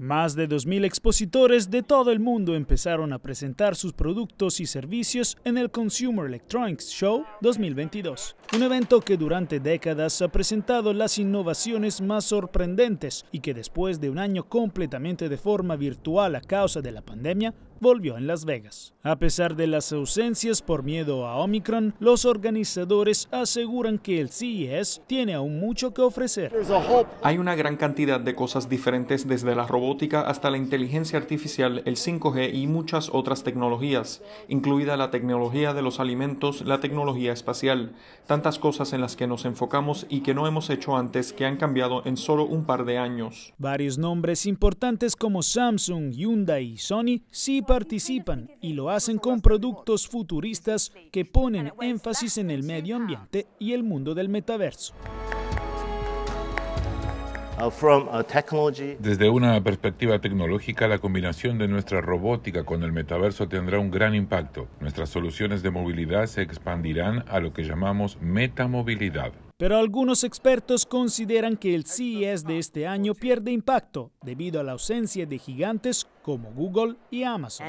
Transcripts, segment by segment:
Más de 2.000 expositores de todo el mundo empezaron a presentar sus productos y servicios en el Consumer Electronics Show 2022, un evento que durante décadas ha presentado las innovaciones más sorprendentes y que después de un año completamente de forma virtual a causa de la pandemia, volvió en Las Vegas. A pesar de las ausencias por miedo a Omicron, los organizadores aseguran que el CES tiene aún mucho que ofrecer. Hay una gran cantidad de cosas diferentes desde la robótica hasta la inteligencia artificial, el 5G y muchas otras tecnologías, incluida la tecnología de los alimentos, la tecnología espacial, tantas cosas en las que nos enfocamos y que no hemos hecho antes que han cambiado en solo un par de años. Varios nombres importantes como Samsung, Hyundai y Sony sí participan y lo hacen con productos futuristas que ponen énfasis en el medio ambiente y el mundo del metaverso. Uh, Desde una perspectiva tecnológica, la combinación de nuestra robótica con el metaverso tendrá un gran impacto. Nuestras soluciones de movilidad se expandirán a lo que llamamos metamovilidad. Pero algunos expertos consideran que el CES de este año pierde impacto debido a la ausencia de gigantes como Google y Amazon.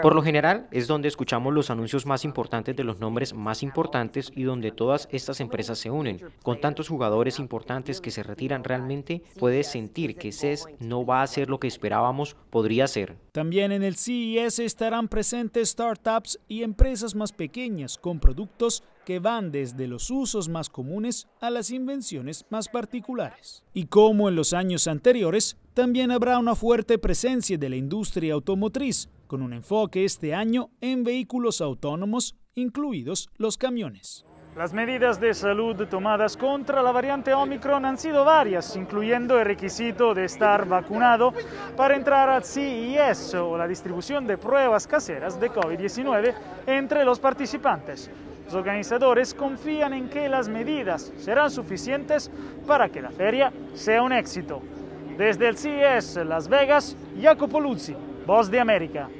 Por lo general es donde escuchamos los anuncios más importantes de los nombres más importantes y donde todas estas empresas se unen. Con tantos jugadores importantes que se retiran realmente, puedes sentir que CES no va a ser lo que esperábamos podría ser. También en el CES estarán presentes startups y empresas más pequeñas con productos que van desde los usos más comunes a las invenciones más particulares. Y como en los años anteriores, también habrá una fuerte presencia de la industria automotriz, con un enfoque este año en vehículos autónomos, incluidos los camiones. Las medidas de salud tomadas contra la variante Omicron han sido varias, incluyendo el requisito de estar vacunado para entrar al CIS o la distribución de pruebas caseras de COVID-19 entre los participantes. Los organizadores confían en que las medidas serán suficientes para que la feria sea un éxito. Desde el CES Las Vegas, Jacopo Luzzi, Voz de América.